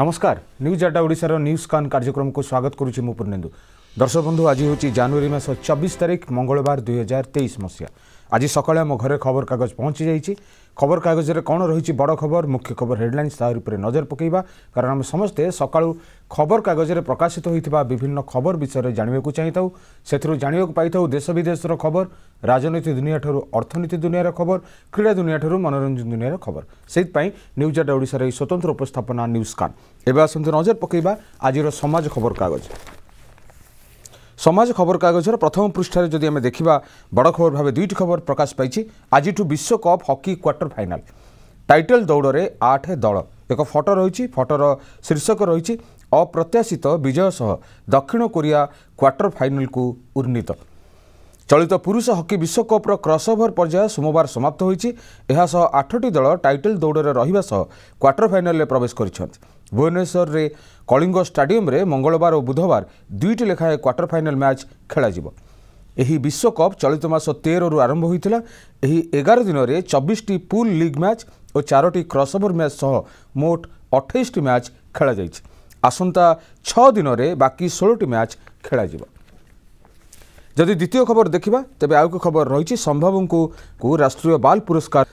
ନମସ୍କାର ନ୍ୟୁଜ୍ ଆଡ୍ଡା ଓଡ଼ିଶାର ନ୍ୟୁଜ୍ କାନ୍ କାର୍ଯ୍ୟକ୍ରମକୁ ସ୍ୱାଗତ କରୁଛି ମୁଁ ପୂର୍ଣ୍ଣେନ୍ଦୁ দর্শক বন্ধু আজ হচ্ছে জানুয়ারি মাস চবিশ তারিখ মঙ্গলবার দুই হাজার তেইশ মশিয়া আজ সকালে আমার ঘরে খবরকাগজ পৌঁছি যাই খবরকাগজের কোণ রয়েছে বড় খবর মুখ্য খবর হেডলাইন্স তার উপরে নজর পকাইবা কারণ আমি সমস্তে সকালু খবরকাগজের প্রকাশিত হয়েছে বিভিন্ন খবর বিষয়ে জাঁয়া চাইথাও সেথু জাঁয়া পাই দেশ বিদেশর খবর রাজনীতি দুনিয়া ঠার অর্থনীতি দুনিয়ার খবর ক্রীড়া দুনিয়া ঠার মনোরঞ্জন দুনিয়ার খবর সেইপাই নিউজ আড্ডা ওড়শার এই স্বতন্ত্র উপস্থাপনা নিউজ কান এবে আসন্তু নজর পকাইবা আজির সমাজ খবরকাগজ ସମାଜ ଖବରକାଗଜର ପ୍ରଥମ ପୃଷ୍ଠାରେ ଯଦି ଆମେ ଦେଖିବା ବଡ଼ ଖବର ଭାବେ ଦୁଇଟି ଖବର ପ୍ରକାଶ ପାଇଛି ଆଜିଠୁ ବିଶ୍ୱକପ୍ ହକି କ୍ୱାର୍ଟର ଫାଇନାଲ୍ ଟାଇଟେଲ୍ ଦୌଡ଼ରେ ଆଠ ଦଳ ଏକ ଫଟୋ ରହିଛି ଫଟୋର ଶୀର୍ଷକ ରହିଛି ଅପ୍ରତ୍ୟାଶିତ ବିଜୟ ସହ ଦକ୍ଷିଣ କୋରିଆ କ୍ୱାର୍ଟର ଫାଇନାଲ୍କୁ ଉନ୍ନୀତ ଚଳିତ ପୁରୁଷ ହକି ବିଶ୍ୱକପ୍ର କ୍ରସ୍ଓଭର ପର୍ଯ୍ୟାୟ ସୋମବାର ସମାପ୍ତ ହୋଇଛି ଏହା ସହ ଆଠଟି ଦଳ ଟାଇଟେଲ୍ ଦୌଡ଼ରେ ରହିବା ସହ କ୍ୱାର୍ଟର ଫାଇନାଲ୍ରେ ପ୍ରବେଶ କରିଛନ୍ତି ଭୁବନେଶ୍ୱରରେ କଳିଙ୍ଗ ଷ୍ଟାଡିୟମ୍ରେ ମଙ୍ଗଳବାର ଓ ବୁଧବାର ଦୁଇଟି ଲେଖାଏଁ କ୍ୱାର୍ଟର ଫାଇନାଲ୍ ମ୍ୟାଚ୍ ଖେଳାଯିବ ଏହି ବିଶ୍ୱକପ୍ ଚଳିତ ମାସ ତେରରୁ ଆରମ୍ଭ ହୋଇଥିଲା ଏହି ଏଗାର ଦିନରେ ଚବିଶଟି ପୁଲ୍ ଲିଗ୍ ମ୍ୟାଚ୍ ଓ ଚାରୋଟି କ୍ରସ୍ଓଭର ମ୍ୟାଚ୍ ସହ ମୋଟ ଅଠେଇଶଟି ମ୍ୟାଚ୍ ଖେଳାଯାଇଛି ଆସନ୍ତା ଛଅ ଦିନରେ ବାକି ଷୋହଳଟି ମ୍ୟାଚ୍ ଖେଳାଯିବ ଯଦି ଦ୍ୱିତୀୟ ଖବର ଦେଖିବା ତେବେ ଆଉ ଏକ ଖବର ରହିଛି ସମ୍ଭବଙ୍କୁ ରାଷ୍ଟ୍ରୀୟ ବାଲ୍ ପୁରସ୍କାର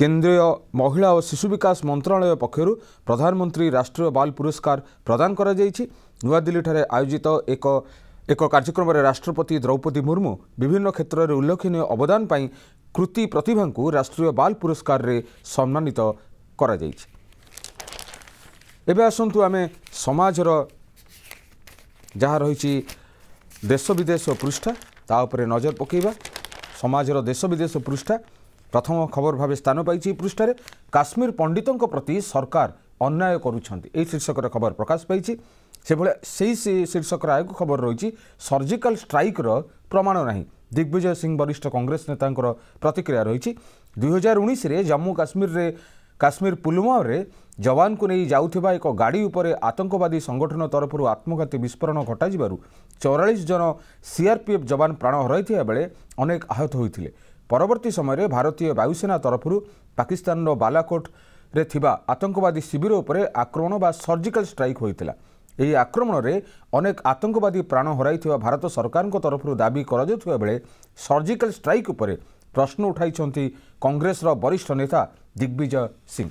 କେନ୍ଦ୍ରୀୟ ମହିଳା ଓ ଶିଶୁ ବିକାଶ ମନ୍ତ୍ରଣାଳୟ ପକ୍ଷରୁ ପ୍ରଧାନମନ୍ତ୍ରୀ ରାଷ୍ଟ୍ରୀୟ ବାଲ୍ ପୁରସ୍କାର ପ୍ରଦାନ କରାଯାଇଛି ନୂଆଦିଲ୍ଲୀଠାରେ ଆୟୋଜିତ ଏକ ଏକ କାର୍ଯ୍ୟକ୍ରମରେ ରାଷ୍ଟ୍ରପତି ଦ୍ରୌପଦୀ ମୁର୍ମୁ ବିଭିନ୍ନ କ୍ଷେତ୍ରରେ ଉଲ୍ଲେଖନୀୟ ଅବଦାନ ପାଇଁ କୃତି ପ୍ରତିଭାଙ୍କୁ ରାଷ୍ଟ୍ରୀୟ ବାଲ୍ ପୁରସ୍କାରରେ ସମ୍ମାନିତ କରାଯାଇଛି ଏବେ ଆସନ୍ତୁ ଆମେ ସମାଜର ଯାହା ରହିଛି ଦେଶ ବିଦେଶ ପୃଷ୍ଠା ତା ଉପରେ ନଜର ପକାଇବା ସମାଜର ଦେଶ ବିଦେଶ ପୃଷ୍ଠା ପ୍ରଥମ ଖବର ଭାବେ ସ୍ଥାନ ପାଇଛି ଏହି ପୃଷ୍ଠାରେ କାଶ୍ମୀର ପଣ୍ଡିତଙ୍କ ପ୍ରତି ସରକାର ଅନ୍ୟାୟ କରୁଛନ୍ତି ଏହି ଶୀର୍ଷକର ଖବର ପ୍ରକାଶ ପାଇଛି ସେଭଳି ସେହି ଶୀର୍ଷକର ଆୟକୁ ଖବର ରହିଛି ସର୍ଜିକାଲ ଷ୍ଟ୍ରାଇକ୍ର ପ୍ରମାଣ ନାହିଁ ଦିଗ୍ବିଜୟ ସିଂ ବରିଷ୍ଠ କଂଗ୍ରେସ ନେତାଙ୍କର ପ୍ରତିକ୍ରିୟା ରହିଛି ଦୁଇହଜାର ଉଣେଇଶରେ ଜମ୍ମୁ କାଶ୍ମୀରରେ କାଶ୍ମୀର ପୁଲୱାମାରେ ଯବାନଙ୍କୁ ନେଇ ଯାଉଥିବା ଏକ ଗାଡ଼ି ଉପରେ ଆତଙ୍କବାଦୀ ସଂଗଠନ ତରଫରୁ ଆତ୍ମଘାତୀ ବିସ୍ଫୋରଣ ଘଟାଯିବାରୁ ଚଉରାଳିଶ ଜଣ ସିଆର୍ପିଏଫ୍ ଯବାନ ପ୍ରାଣ ହରାଇଥିବା ବେଳେ ଅନେକ ଆହତ ହୋଇଥିଲେ ପରବର୍ତ୍ତୀ ସମୟରେ ଭାରତୀୟ ବାୟୁସେନା ତରଫରୁ ପାକିସ୍ତାନର ବାଲାକୋଟରେ ଥିବା ଆତଙ୍କବାଦୀ ଶିବିର ଉପରେ ଆକ୍ରମଣ ବା ସର୍ଜିକାଲ ଷ୍ଟ୍ରାଇକ୍ ହୋଇଥିଲା ଏହି ଆକ୍ରମଣରେ ଅନେକ ଆତଙ୍କବାଦୀ ପ୍ରାଣ ହରାଇଥିବା ଭାରତ ସରକାରଙ୍କ ତରଫରୁ ଦାବି କରାଯାଉଥିବା ବେଳେ ସର୍ଜିକାଲ ଷ୍ଟ୍ରାଇକ୍ ଉପରେ ପ୍ରଶ୍ନ ଉଠାଇଛନ୍ତି କଂଗ୍ରେସର ବରିଷ୍ଠ ନେତା ଦିଗ୍ବିଜୟ ସିଂ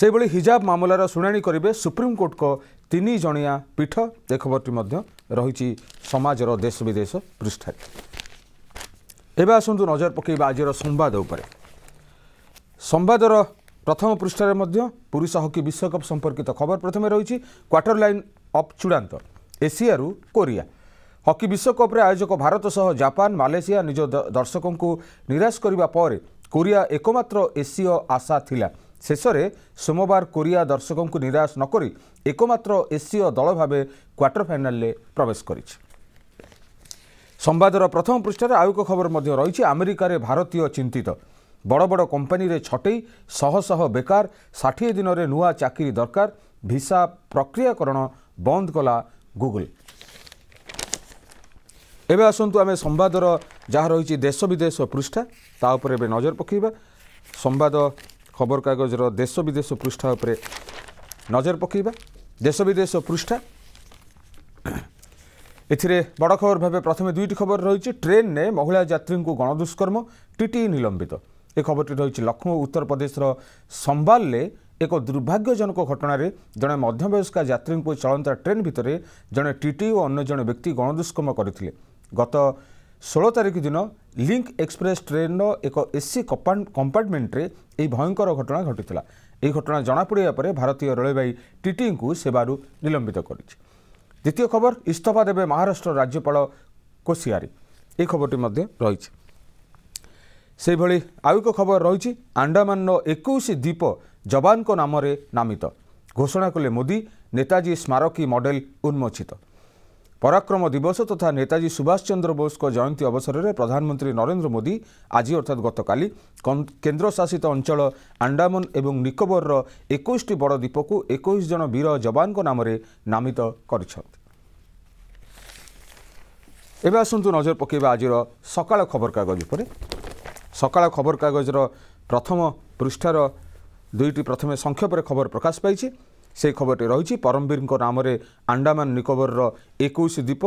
ସେହିଭଳି ହିଜାବ ମାମଲାର ଶୁଣାଣି କରିବେ ସୁପ୍ରିମକୋର୍ଟଙ୍କ ତିନି ଜଣିଆ ପୀଠ ଏ ଖବରଟି ମଧ୍ୟ ରହିଛି ସମାଜର ଦେଶ ବିଦେଶ ପୃଷ୍ଠାରେ ଏବେ ଆସନ୍ତୁ ନଜର ପକାଇବା ଆଜିର ସମ୍ବାଦ ଉପରେ ସମ୍ବାଦର ପ୍ରଥମ ପୃଷ୍ଠାରେ ମଧ୍ୟ ପୁରୁଷ ହକି ବିଶ୍ୱକପ୍ ସମ୍ପର୍କିତ ଖବର ପ୍ରଥମେ ରହିଛି କ୍ୱାର୍ଟର ଲାଇନ୍ ଅପ୍ ଚୂଡ଼ାନ୍ତ ଏସିଆରୁ କୋରିଆ ହକି ବିଶ୍ୱକପ୍ରେ ଆୟୋଜକ ଭାରତ ସହ ଜାପାନ ମାଲେସିଆ ନିଜ ଦର୍ଶକଙ୍କୁ ନିରାଶ କରିବା ପରେ କୋରିଆ ଏକମାତ୍ର ଏସୀୟ ଆଶା ଥିଲା ଶେଷରେ ସୋମବାର କୋରିଆ ଦର୍ଶକଙ୍କୁ ନିରାଶ ନକରି ଏକମାତ୍ର ଏସୀୟ ଦଳ ଭାବେ କ୍ୱାର୍ଟର ଫାଇନାଲ୍ରେ ପ୍ରବେଶ କରିଛି ସମ୍ବାଦର ପ୍ରଥମ ପୃଷ୍ଠାରେ ଆଉ ଏକ ଖବର ମଧ୍ୟ ରହିଛି ଆମେରିକାରେ ଭାରତୀୟ ଚିନ୍ତିତ ବଡ଼ ବଡ଼ କମ୍ପାନୀରେ ଛଟେଇ ଶହ ଶହ ବେକାର ଷାଠିଏ ଦିନରେ ନୂଆ ଚାକିରି ଦରକାର ଭିସା ପ୍ରକ୍ରିୟାକରଣ ବନ୍ଦ କଲା ଗୁଗୁଲ୍ ଏବେ ଆସନ୍ତୁ ଆମେ ସମ୍ବାଦର ଯାହା ରହିଛି ଦେଶ ବିଦେଶ ପୃଷ୍ଠା ତା ଉପରେ ଏବେ ନଜର ପକାଇବା ସମ୍ବାଦ ଖବରକାଗଜର ଦେଶ ବିଦେଶ ପୃଷ୍ଠା ଉପରେ ନଜର ପକାଇବା ଦେଶ ବିଦେଶ ପୃଷ୍ଠା ଏଥିରେ ବଡ଼ ଖବର ଭାବେ ପ୍ରଥମେ ଦୁଇଟି ଖବର ରହିଛି ଟ୍ରେନ୍ରେ ମହିଳା ଯାତ୍ରୀଙ୍କୁ ଗଣଦୁଷ୍କର୍ମ ଟିଟି ନିଲମ୍ବିତ ଏ ଖବରଟି ରହିଛି ଲକ୍ଷ୍ନୌ ଉତ୍ତରପ୍ରଦେଶର ସମ୍ବାଲରେ ଏକ ଦୁର୍ଭାଗ୍ୟଜନକ ଘଟଣାରେ ଜଣେ ମଧ୍ୟବୟସ୍କା ଯାତ୍ରୀଙ୍କୁ ଚଳନ୍ତା ଟ୍ରେନ୍ ଭିତରେ ଜଣେ ଟିଟି ଓ ଅନ୍ୟ ଜଣେ ବ୍ୟକ୍ତି ଗଣଦୁଷ୍କର୍ମ କରିଥିଲେ ଗତ ଷୋହଳ ତାରିଖ ଦିନ ଲିଙ୍କ ଏକ୍ସପ୍ରେସ୍ ଟ୍ରେନ୍ର ଏକ ଏସି କମ୍ପାର୍ଟମେଣ୍ଟରେ ଏହି ଭୟଙ୍କର ଘଟଣା ଘଟିଥିଲା ଏହି ଘଟଣା ଜଣାପଡ଼ିବା ପରେ ଭାରତୀୟ ରେଳବାଇ ଟିଟିଙ୍କୁ ସେବାରୁ ନିଲମ୍ବିତ କରିଛି ଦ୍ୱିତୀୟ ଖବର ଇସ୍ତଫା ଦେବେ ମହାରାଷ୍ଟ୍ର ରାଜ୍ୟପାଳ କୋସିଆରି ଏହି ଖବରଟି ମଧ୍ୟ ରହିଛି ସେହିଭଳି ଆଉ ଏକ ଖବର ରହିଛି ଆଣ୍ଡାମାନର ଏକୋଇଶ ଦ୍ୱୀପ ଯବାନଙ୍କ ନାମରେ ନାମିତ ଘୋଷଣା କଲେ ମୋଦି ନେତାଜୀ ସ୍ମାରକୀ ମଡେଲ ଉନ୍ମୋଚିତ ପରାକ୍ରମ ଦିବସ ତଥା ନେତାଜୀ ସୁଭାଷ ଚନ୍ଦ୍ର ବୋଷଙ୍କ ଜୟନ୍ତୀ ଅବସରରେ ପ୍ରଧାନମନ୍ତ୍ରୀ ନରେନ୍ଦ୍ର ମୋଦି ଆଜି ଅର୍ଥାତ୍ ଗତକାଲି କେନ୍ଦ୍ରଶାସିତ ଅଞ୍ଚଳ ଆଣ୍ଡାମାନ ଏବଂ ନିକୋବରର ଏକୋଇଶଟି ବଡ଼ ଦ୍ୱୀପକୁ ଏକୋଇଶ ଜଣ ବୀର ଯବାନଙ୍କ ନାମରେ ନାମିତ କରିଛନ୍ତି ଏବେ ଆସନ୍ତୁ ନଜର ପକାଇବା ଆଜିର ସକାଳ ଖବରକାଗଜ ଉପରେ ସକାଳ ଖବରକାଗଜର ପ୍ରଥମ ପୃଷ୍ଠାର ଦୁଇଟି ପ୍ରଥମେ ସଂକ୍ଷେପରେ ଖବର ପ୍ରକାଶ ପାଇଛି ସେହି ଖବରଟି ରହିଛି ପରମବୀରଙ୍କ ନାମରେ ଆଣ୍ଡାମାନ ନିକୋବରର ଏକୋଇଶ ଦ୍ୱୀପ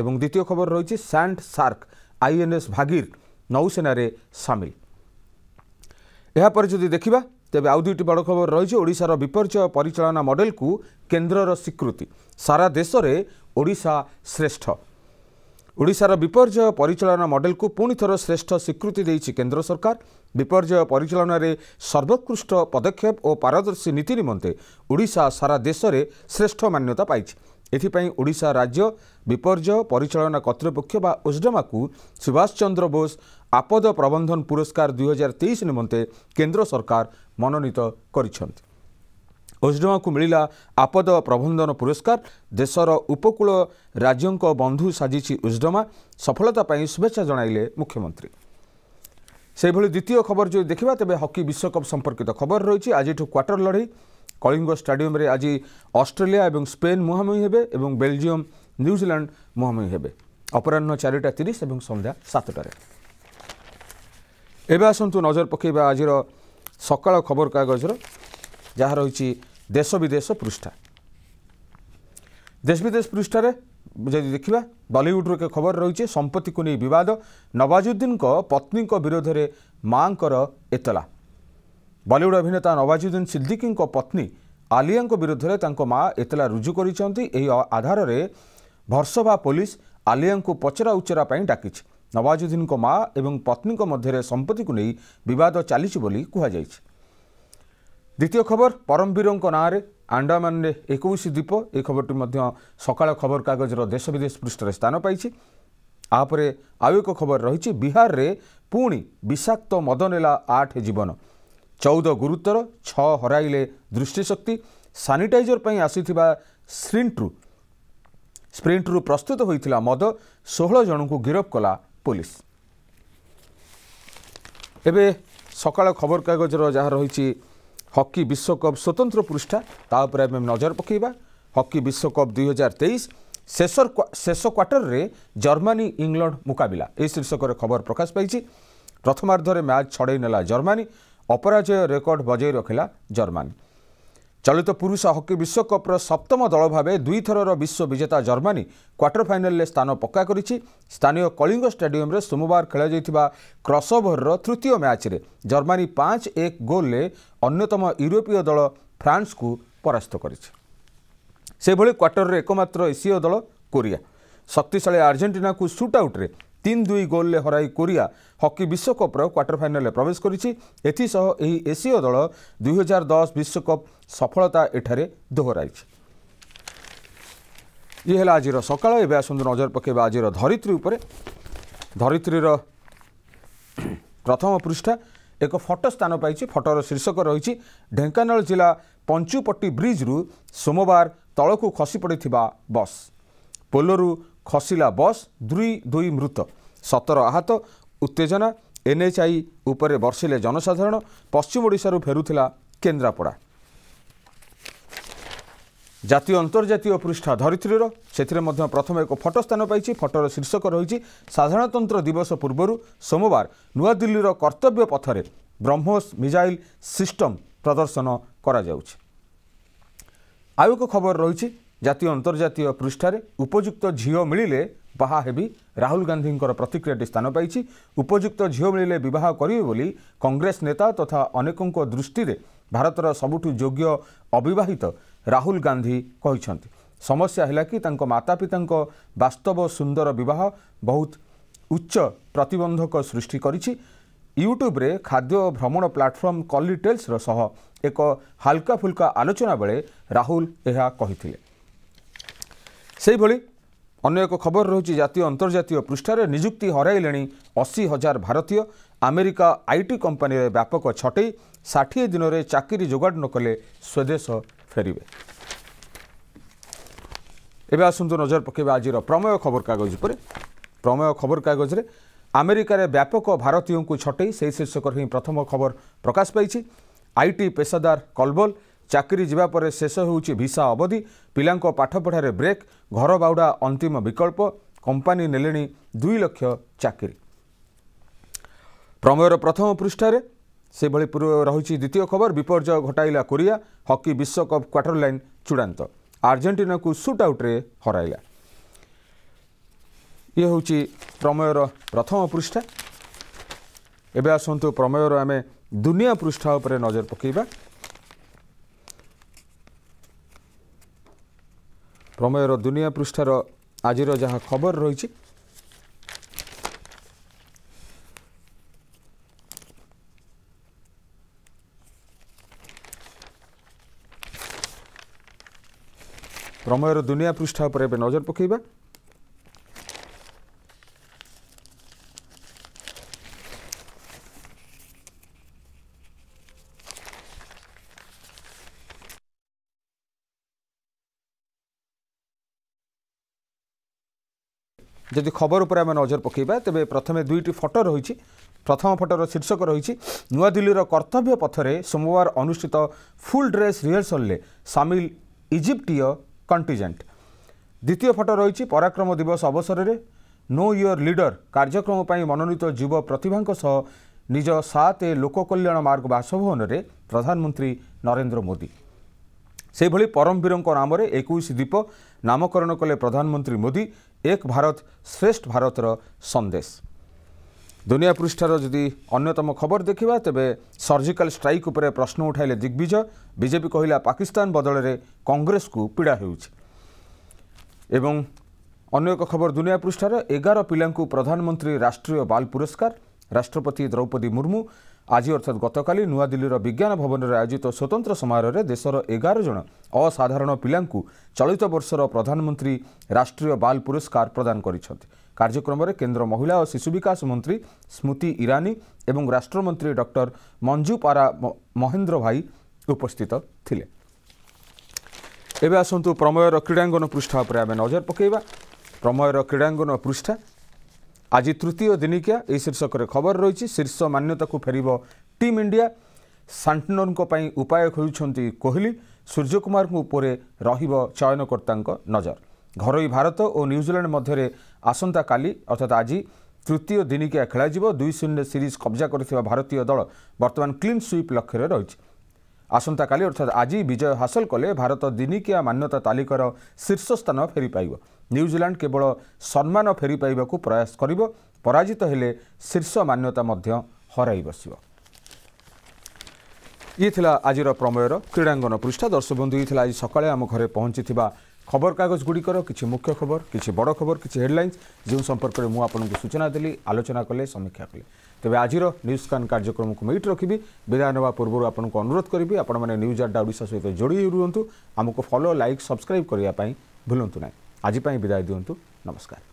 ଏବଂ ଦ୍ୱିତୀୟ ଖବର ରହିଛି ସ୍ୟାଣ୍ଡ ସାର୍କ ଆଇଏନ୍ଏସ୍ ଭାଗିର ନୌସେନାରେ ସାମିଲ ଏହାପରେ ଯଦି ଦେଖିବା ତେବେ ଆଉ ଦୁଇଟି ବଡ଼ ଖବର ରହିଛି ଓଡ଼ିଶାର ବିପର୍ଯ୍ୟୟ ପରିଚାଳନା ମଡେଲକୁ କେନ୍ଦ୍ରର ସ୍ୱୀକୃତି ସାରା ଦେଶରେ ଓଡ଼ିଶା ଶ୍ରେଷ୍ଠ ଓଡ଼ିଶାର ବିପର୍ଯ୍ୟୟ ପରିଚାଳନା ମଡେଲକୁ ପୁଣିଥର ଶ୍ରେଷ୍ଠ ସ୍ୱୀକୃତି ଦେଇଛି କେନ୍ଦ୍ର ସରକାର ବିପର୍ଯ୍ୟୟ ପରିଚାଳନାରେ ସର୍ବୋକୃଷ୍ଟ ପଦକ୍ଷେପ ଓ ପାରଦର୍ଶୀ ନୀତି ନିମନ୍ତେ ଓଡ଼ିଶା ସାରା ଦେଶରେ ଶ୍ରେଷ୍ଠ ମାନ୍ୟତା ପାଇଛି ଏଥିପାଇଁ ଓଡ଼ିଶା ରାଜ୍ୟ ବିପର୍ଯ୍ୟୟ ପରିଚାଳନା କର୍ତ୍ତୃପକ୍ଷ ବା ଉଜ୍ଡମାକୁ ସୁଭାଷ ଚନ୍ଦ୍ର ବୋଷ ଆପଦ ପ୍ରବନ୍ଧନ ପୁରସ୍କାର ଦୁଇହଜାର ତେଇଶ ନିମନ୍ତେ କେନ୍ଦ୍ର ସରକାର ମନୋନୀତ କରିଛନ୍ତି ଓଜଡ଼ୱାଙ୍କୁ ମିଳିଲା ଆପଦ ପ୍ରବନ୍ଧନ ପୁରସ୍କାର ଦେଶର ଉପକୂଳ ରାଜ୍ୟଙ୍କ ବନ୍ଧୁ ସାଜିଛି ଓଜଡ଼ମା ସଫଳତା ପାଇଁ ଶୁଭେଚ୍ଛା ଜଣାଇଲେ ମୁଖ୍ୟମନ୍ତ୍ରୀ ସେହିଭଳି ଦ୍ୱିତୀୟ ଖବର ଯଦି ଦେଖିବା ତେବେ ହକି ବିଶ୍ୱକପ୍ ସମ୍ପର୍କିତ ଖବର ରହିଛି ଆଜିଠୁ କ୍ୱାର୍ଟର ଲଢ଼େଇ କଳିଙ୍ଗ ଷ୍ଟାଡିୟମରେ ଆଜି ଅଷ୍ଟ୍ରେଲିଆ ଏବଂ ସ୍ପେନ୍ ମୁହାଁମୁହିଁ ହେବେ ଏବଂ ବେଲଜିୟମ ନ୍ୟୁଜିଲାଣ୍ଡ ମୁହାଁମୁହିଁ ହେବେ ଅପରାହ୍ନ ଚାରିଟା ତିରିଶ ଏବଂ ସନ୍ଧ୍ୟା ସାତଟାରେ ଏବେ ଆସନ୍ତୁ ନଜର ପକାଇବା ଆଜିର ସକାଳ ଖବରକାଗଜର ଯାହା ରହିଛି ଦେଶ ବିଦେଶ ପୃଷ୍ଠା ଦେଶ ବିଦେଶ ପୃଷ୍ଠାରେ ଯଦି ଦେଖିବା ବଲିଉଡ଼ରୁ ଏକ ଖବର ରହିଛି ସମ୍ପତ୍ତିକୁ ନେଇ ବିବାଦ ନବାଜୁଦ୍ଦିନଙ୍କ ପତ୍ନୀଙ୍କ ବିରୋଧରେ ମାଆଙ୍କର ଏତଲା ବଲିଉଡ୍ ଅଭିନେତା ନବାଜୁଦ୍ଦିନ ସିଦ୍ଦିକିଙ୍କ ପତ୍ନୀ ଆଲିଆଙ୍କ ବିରୁଦ୍ଧରେ ତାଙ୍କ ମା ଏତଲା ରୁଜୁ କରିଛନ୍ତି ଏହି ଆଧାରରେ ଭର୍ସଭା ପୋଲିସ ଆଲିଆଙ୍କୁ ପଚରା ଉଚରା ପାଇଁ ଡାକିଛି ନବାଜୁଦ୍ଦିନଙ୍କ ମା ଏବଂ ପତ୍ନୀଙ୍କ ମଧ୍ୟରେ ସମ୍ପତ୍ତିକୁ ନେଇ ବିବାଦ ଚାଲିଛି ବୋଲି କୁହାଯାଇଛି ଦ୍ୱିତୀୟ ଖବର ପରମବୀରଙ୍କ ନାଁରେ ଆଣ୍ଡାମାନରେ ଏକୋଇଶ ଦ୍ୱୀପ ଏ ଖବରଟି ମଧ୍ୟ ସକାଳ ଖବରକାଗଜର ଦେଶ ବିଦେଶ ପୃଷ୍ଠରେ ସ୍ଥାନ ପାଇଛି ଆପରେ ଆଉ ଏକ ଖବର ରହିଛି ବିହାରରେ ପୁଣି ବିଷାକ୍ତ ମଦ ନେଲା ଆଠ ଜୀବନ ଚଉଦ ଗୁରୁତର ଛଅ ହରାଇଲେ ଦୃଷ୍ଟିଶକ୍ତି ସାନିଟାଇଜର ପାଇଁ ଆସିଥିବା ସ୍ପ୍ରିଣ୍ଟରୁ ସ୍ପ୍ରିଣ୍ଟରୁ ପ୍ରସ୍ତୁତ ହୋଇଥିଲା ମଦ ଷୋହଳ ଜଣଙ୍କୁ ଗିରଫ କଲା ପୋଲିସ ଏବେ ସକାଳ ଖବରକାଗଜର ଯାହା ରହିଛି ହକି ବିଶ୍ୱକପ୍ ସ୍ୱତନ୍ତ୍ର ପୃଷ୍ଠା ତା ଉପରେ ଆମେ ନଜର ପକାଇବା ହକି ବିଶ୍ୱକପ୍ ଦୁଇ ହଜାର ତେଇଶ ଶେଷ ଶେଷ କ୍ୱାର୍ଟରରେ ଜର୍ମାନୀ ଇଂଲଣ୍ଡ ମୁକାବିଲା ଏହି ଶୀର୍ଷକରେ ଖବର ପ୍ରକାଶ ପାଇଛି ପ୍ରଥମାର୍ଦ୍ଧରେ ମ୍ୟାଚ୍ ଛଡ଼େଇ ନେଲା ଜର୍ମାନୀ ଅପରାଜୟ ରେକର୍ଡ ବଜାୟ ରଖିଲା ଜର୍ମାନୀ ଚଳିତ ପୁରୁଷ ହକି ବିଶ୍ୱକପ୍ର ସପ୍ତମ ଦଳ ଭାବେ ଦୁଇଥରର ବିଶ୍ୱ ବିଜେତା ଜର୍ମାନୀ କ୍ୱାର୍ଟର ଫାଇନାଲ୍ରେ ସ୍ଥାନ ପକ୍କା କରିଛି ସ୍ଥାନୀୟ କଳିଙ୍ଗ ଷ୍ଟାଡିୟମ୍ରେ ସୋମବାର ଖେଳାଯାଇଥିବା କ୍ରସଓଭରର ତୃତୀୟ ମ୍ୟାଚ୍ରେ ଜର୍ମାନୀ ପାଞ୍ଚ ଏକ ଗୋଲ୍ରେ ଅନ୍ୟତମ ୟୁରୋପୀୟ ଦଳ ଫ୍ରାନ୍ସକୁ ପରାସ୍ତ କରିଛି ସେଭଳି କ୍ୱାର୍ଟରରେ ଏକମାତ୍ର ଏସୀୟ ଦଳ କୋରିଆ ଶକ୍ତିଶାଳୀ ଆର୍ଜେଣ୍ଟିନାକୁ ସୁଟ୍ ଆଉଟ୍ରେ ତିନି ଦୁଇ ଗୋଲ୍ରେ ହରାଇ କୋରିଆ ହକି ବିଶ୍ୱକପ୍ର କ୍ୱାର୍ଟର ଫାଇନାଲ୍ରେ ପ୍ରବେଶ କରିଛି ଏଥିସହ ଏହି ଏସୀୟ ଦଳ ଦୁଇହଜାର ଦଶ ବିଶ୍ୱକପ୍ ସଫଳତା ଏଠାରେ ଦୋହରାଇଛି ଇଏ ହେଲା ଆଜିର ସକାଳ ଏବେ ଆସନ୍ତୁ ନଜର ପକାଇବା ଆଜିର ଧରିତ୍ରୀ ଉପରେ ଧରିତ୍ରୀର ପ୍ରଥମ ପୃଷ୍ଠା ଏକ ଫଟୋ ସ୍ଥାନ ପାଇଛି ଫଟୋର ଶୀର୍ଷକ ରହିଛି ଢେଙ୍କାନାଳ ଜିଲ୍ଲା ପଞ୍ଚୁପଟି ବ୍ରିଜ୍ରୁ ସୋମବାର ତଳକୁ ଖସି ପଡ଼ିଥିବା ବସ୍ ପୋଲରୁ ଖସିଲା ବସ୍ ଦୁଇ ଦୁଇ ମୃତ ସତର ଆହତ ଉତ୍ତେଜନା ଏନ୍ଏଚ୍ଆଇ ଉପରେ ବର୍ଷିଲେ ଜନସାଧାରଣ ପଶ୍ଚିମ ଓଡ଼ିଶାରୁ ଫେରୁଥିଲା କେନ୍ଦ୍ରାପଡ଼ା ଜାତୀୟ ଅନ୍ତର୍ଜାତୀୟ ପୃଷ୍ଠା ଧରିତ୍ରୀର ସେଥିରେ ମଧ୍ୟ ପ୍ରଥମେ ଏକ ଫଟୋ ସ୍ଥାନ ପାଇଛି ଫଟୋର ଶୀର୍ଷକ ରହିଛି ସାଧାରଣତନ୍ତ୍ର ଦିବସ ପୂର୍ବରୁ ସୋମବାର ନୂଆଦିଲ୍ଲୀର କର୍ତ୍ତବ୍ୟ ପଥରେ ବ୍ରହ୍ମୋସ୍ ମିଜାଇଲ୍ ସିଷ୍ଟମ୍ ପ୍ରଦର୍ଶନ କରାଯାଉଛି ଆଉ ଏକ ଖବର ରହିଛି ଜାତୀୟ ଅନ୍ତର୍ଜାତୀୟ ପୃଷ୍ଠାରେ ଉପଯୁକ୍ତ ଝିଅ ମିଳିଲେ ବାହା ହେବି ରାହୁଲ ଗାନ୍ଧୀଙ୍କର ପ୍ରତିକ୍ରିୟାଟି ସ୍ଥାନ ପାଇଛି ଉପଯୁକ୍ତ ଝିଅ ମିଳିଲେ ବିବାହ କରିବେ ବୋଲି କଂଗ୍ରେସ ନେତା ତଥା ଅନେକଙ୍କ ଦୃଷ୍ଟିରେ ଭାରତର ସବୁଠୁ ଯୋଗ୍ୟ ଅବିବାହିତ ରାହୁଲ ଗାନ୍ଧୀ କହିଛନ୍ତି ସମସ୍ୟା ହେଲା କି ତାଙ୍କ ମାତାପିତାଙ୍କ ବାସ୍ତବ ସୁନ୍ଦର ବିବାହ ବହୁତ ଉଚ୍ଚ ପ୍ରତିବନ୍ଧକ ସୃଷ୍ଟି କରିଛି ୟୁଟ୍ୟୁବରେ ଖାଦ୍ୟ ଭ୍ରମଣ ପ୍ଲାଟଫର୍ମ କଲି ଟେଲ୍ସର ସହ ଏକ ହାଲକା ଫୁଲକା ଆଲୋଚନା ବେଳେ ରାହୁଲ ଏହା କହିଥିଲେ ସେହିଭଳି ଅନ୍ୟ ଏକ ଖବର ରହିଛି ଜାତୀୟ ଅନ୍ତର୍ଜାତୀୟ ପୃଷ୍ଠାରେ ନିଯୁକ୍ତି ହରାଇଲେଣି ଅଶୀ ହଜାର ଭାରତୀୟ ଆମେରିକା ଆଇଟି କମ୍ପାନୀରେ ବ୍ୟାପକ ଛଟେଇ ଷାଠିଏ ଦିନରେ ଚାକିରି ଯୋଗାଡ଼ ନକଲେ ସ୍ୱଦେଶ ଫେରିବେ ଏବେ ଆସନ୍ତୁ ନଜର ପକାଇବା ଆଜିର ପ୍ରମେୟ ଖବରକାଗଜ ଉପରେ ପ୍ରମେୟ ଖବରକାଗଜରେ ଆମେରିକାରେ ବ୍ୟାପକ ଭାରତୀୟଙ୍କୁ ଛଟେଇ ସେହି ଶୀର୍ଷକରେ ହିଁ ପ୍ରଥମ ଖବର ପ୍ରକାଶ ପାଇଛି ଆଇଟି ପେସାଦାର କଲବଲ ଚାକିରି ଯିବା ପରେ ଶେଷ ହେଉଛି ଭିସା ଅବଧି ପିଲାଙ୍କ ପାଠପଢ଼ାରେ ବ୍ରେକ୍ ଘର ବାଉଡ଼ା ଅନ୍ତିମ ବିକଳ୍ପ କମ୍ପାନୀ ନେଲେଣି ଦୁଇ ଲକ୍ଷ ଚାକିରି ପ୍ରମେୟର ପ୍ରଥମ ପୃଷ୍ଠାରେ ସେଭଳି ରହିଛି ଦ୍ୱିତୀୟ ଖବର ବିପର୍ଯ୍ୟୟ ଘଟାଇଲା କୋରିଆ ହକି ବିଶ୍ୱକପ୍ କ୍ୱାର୍ଟର ଲାଇନ୍ ଚୂଡ଼ାନ୍ତ ଆର୍ଜେଣ୍ଟିନାକୁ ସୁଟ୍ ଆଉଟ୍ରେ ହରାଇଲା ଇଏ ହେଉଛି ପ୍ରମେୟର ପ୍ରଥମ ପୃଷ୍ଠା ଏବେ ଆସନ୍ତୁ ପ୍ରମେୟର ଆମେ ଦୁନିଆ ପୃଷ୍ଠା ଉପରେ ନଜର ପକାଇବା ପ୍ରମେୟର ଦୁନିଆ ପୃଷ୍ଠାର ଆଜିର ଯାହା ଖବର ରହିଛି ପ୍ରମେୟର ଦୁନିଆ ପୃଷ୍ଠା ଉପରେ ଏବେ ନଜର ପକାଇବା ଯଦି ଖବର ଉପରେ ଆମେ ନଜର ପକାଇବା ତେବେ ପ୍ରଥମେ ଦୁଇଟି ଫଟୋ ରହିଛି ପ୍ରଥମ ଫଟୋର ଶୀର୍ଷକ ରହିଛି ନୂଆଦିଲ୍ଲୀର କର୍ତ୍ତବ୍ୟ ପଥରେ ସୋମବାର ଅନୁଷ୍ଠିତ ଫୁଲ୍ ଡ୍ରେସ୍ ରିହର୍ସଲ୍ରେ ସାମିଲ ଇଜିପ୍ଟୀୟ କଣ୍ଟିଜେଣ୍ଟ ଦ୍ୱିତୀୟ ଫଟୋ ରହିଛି ପରାକ୍ରମ ଦିବସ ଅବସରରେ ନୋ ୟୋର୍ ଲିଡର କାର୍ଯ୍ୟକ୍ରମ ପାଇଁ ମନୋନୀତ ଯୁବ ପ୍ରତିଭାଙ୍କ ସହ ନିଜ ସାତେ ଲୋକକଲ୍ୟାଣ ମାର୍ଗ ବାସଭବନରେ ପ୍ରଧାନମନ୍ତ୍ରୀ ନରେନ୍ଦ୍ର ମୋଦି ସେହିଭଳି ପରମବୀରଙ୍କ ନାମରେ ଏକୋଇଶ ଦ୍ୱୀପ ନାମକରଣ କଲେ ପ୍ରଧାନମନ୍ତ୍ରୀ ମୋଦି ଏକ ଭାରତ ଶ୍ରେଷ୍ଠ ଭାରତର ସନ୍ଦେଶ ଦୁନିଆ ପୃଷ୍ଠାର ଯଦି ଅନ୍ୟତମ ଖବର ଦେଖିବା ତେବେ ସର୍ଜିକାଲ ଷ୍ଟ୍ରାଇକ୍ ଉପରେ ପ୍ରଶ୍ନ ଉଠାଇଲେ ଦିଗ୍ବିଜୟ ବିଜେପି କହିଲା ପାକିସ୍ତାନ ବଦଳରେ କଂଗ୍ରେସକୁ ପୀଡ଼ା ହେଉଛି ଏବଂ ଅନ୍ୟ ଏକ ଖବର ଦୁନିଆ ପୃଷ୍ଠାର ଏଗାର ପିଲାଙ୍କୁ ପ୍ରଧାନମନ୍ତ୍ରୀ ରାଷ୍ଟ୍ରୀୟ ବାଲ୍ ପୁରସ୍କାର ରାଷ୍ଟ୍ରପତି ଦ୍ରୌପଦୀ ମୁର୍ମୁ ଆଜି ଅର୍ଥାତ୍ ଗତକାଲି ନୂଆଦିଲ୍ଲୀର ବିଜ୍ଞାନ ଭବନରେ ଆୟୋଜିତ ସ୍ୱତନ୍ତ୍ର ସମାରୋହରେ ଦେଶର ଏଗାର ଜଣ ଅସାଧାରଣ ପିଲାଙ୍କୁ ଚଳିତ ବର୍ଷର ପ୍ରଧାନମନ୍ତ୍ରୀ ରାଷ୍ଟ୍ରୀୟ ବାଲ୍ ପୁରସ୍କାର ପ୍ରଦାନ କରିଛନ୍ତି କାର୍ଯ୍ୟକ୍ରମରେ କେନ୍ଦ୍ର ମହିଳା ଓ ଶିଶୁ ବିକାଶ ମନ୍ତ୍ରୀ ସ୍ମୃତି ଇରାନୀ ଏବଂ ରାଷ୍ଟ୍ରମନ୍ତ୍ରୀ ଡକ୍ଟର ମଞ୍ଜୁ ପାରା ମହେନ୍ଦ୍ର ଭାଇ ଉପସ୍ଥିତ ଥିଲେ ଏବେ ଆସନ୍ତୁ ପ୍ରମେୟର କ୍ରୀଡ଼ାଙ୍ଗନ ପୃଷ୍ଠା ଉପରେ ଆମେ ନଜର ପକାଇବା ପ୍ରମେୟର କ୍ରୀଡ଼ାଙ୍ଗନ ପୃଷ୍ଠା ଆଜି ତୃତୀୟ ଦିନିକିଆ ଏହି ଶୀର୍ଷକରେ ଖବର ରହିଛି ଶୀର୍ଷ ମାନ୍ୟତାକୁ ଫେରିବ ଟିମ୍ ଇଣ୍ଡିଆ ସାଣ୍ଟନରଙ୍କ ପାଇଁ ଉପାୟ ଖୋଜୁଛନ୍ତି କୋହଲି ସୂର୍ଯ୍ୟକୁମାରଙ୍କ ଉପରେ ରହିବ ଚୟନକର୍ତ୍ତାଙ୍କ ନଜର ଘରୋଇ ଭାରତ ଓ ନ୍ୟୁଜିଲାଣ୍ଡ ମଧ୍ୟରେ ଆସନ୍ତାକାଲି ଅର୍ଥାତ୍ ଆଜି ତୃତୀୟ ଦିନିକିଆ ଖେଳାଯିବ ଦୁଇ ଶୂନ୍ୟ ସିରିଜ୍ କବ୍ଜା କରିଥିବା ଭାରତୀୟ ଦଳ ବର୍ତ୍ତମାନ କ୍ଲିନ୍ ସୁଇପ୍ ଲକ୍ଷ୍ୟରେ ରହିଛି ଆସନ୍ତାକାଲି ଅର୍ଥାତ୍ ଆଜି ବିଜୟ ହାସଲ କଲେ ଭାରତ ଦିନିକିଆ ମାନ୍ୟତା ତାଲିକାର ଶୀର୍ଷ ସ୍ଥାନ ଫେରିପାଇବ ନ୍ୟୁଜିଲାଣ୍ଡ କେବଳ ସମ୍ମାନ ଫେରିପାଇବାକୁ ପ୍ରୟାସ କରିବ ପରାଜିତ ହେଲେ ଶୀର୍ଷ ମାନ୍ୟତା ମଧ୍ୟ ହରାଇ ବସିବ ଇଏ ଥିଲା ଆଜିର ପ୍ରମେୟର କ୍ରୀଡ଼ାଙ୍ଗନ ପୃଷ୍ଠା ଦର୍ଶବନ୍ଧୁ ଇଏ ଥିଲା ଆଜି ସକାଳେ ଆମ ଘରେ ପହଞ୍ଚିଥିବା ଖବରକାଗଜଗୁଡ଼ିକର କିଛି ମୁଖ୍ୟ ଖବର କିଛି ବଡ଼ ଖବର କିଛି ହେଡ଼ଲାଇନ୍ସ ଯେଉଁ ସମ୍ପର୍କରେ ମୁଁ ଆପଣଙ୍କୁ ସୂଚନା ଦେଲି ଆଲୋଚନା କଲେ ସମୀକ୍ଷା କଲେ ତେବେ ଆଜିର ନ୍ୟୁଜ୍ ସ୍କାନ୍ କାର୍ଯ୍ୟକ୍ରମକୁ ମୁଁ ଏଇଠି ରଖିବି ବିଦାୟ ନେବା ପୂର୍ବରୁ ଆପଣଙ୍କୁ ଅନୁରୋଧ କରିବି ଆପଣମାନେ ନ୍ୟୁଜ୍ ଆଡ୍ଡା ଓଡ଼ିଶା ସହିତ ଯୋଡ଼ି ରୁହନ୍ତୁ ଆମକୁ ଫଲୋ ଲାଇକ୍ ସବସ୍କ୍ରାଇବ୍ କରିବା ପାଇଁ ଭୁଲନ୍ତୁ ନାହିଁ ଆଜି ପାଇଁ ବିଦାୟ ଦିଅନ୍ତୁ ନମସ୍କାର